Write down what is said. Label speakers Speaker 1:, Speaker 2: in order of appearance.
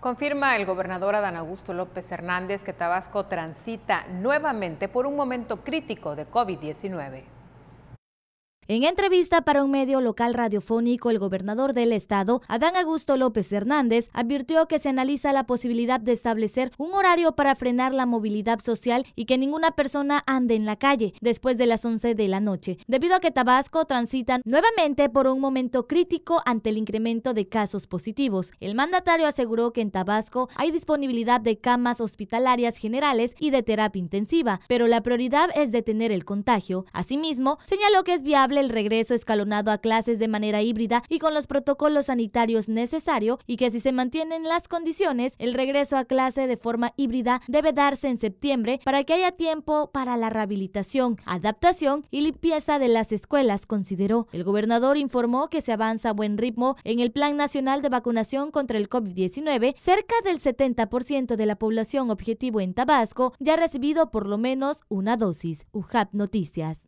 Speaker 1: Confirma el gobernador Adán Augusto López Hernández que Tabasco transita nuevamente por un momento crítico de COVID-19.
Speaker 2: En entrevista para un medio local radiofónico, el gobernador del estado, Adán Augusto López Hernández, advirtió que se analiza la posibilidad de establecer un horario para frenar la movilidad social y que ninguna persona ande en la calle después de las 11 de la noche, debido a que Tabasco transitan nuevamente por un momento crítico ante el incremento de casos positivos. El mandatario aseguró que en Tabasco hay disponibilidad de camas hospitalarias generales y de terapia intensiva, pero la prioridad es detener el contagio. Asimismo, señaló que es viable el regreso escalonado a clases de manera híbrida y con los protocolos sanitarios necesario y que si se mantienen las condiciones, el regreso a clase de forma híbrida debe darse en septiembre para que haya tiempo para la rehabilitación, adaptación y limpieza de las escuelas, consideró. El gobernador informó que se avanza a buen ritmo en el Plan Nacional de Vacunación contra el COVID-19. Cerca del 70% de la población objetivo en Tabasco ya ha recibido por lo menos una dosis. UJAP Noticias.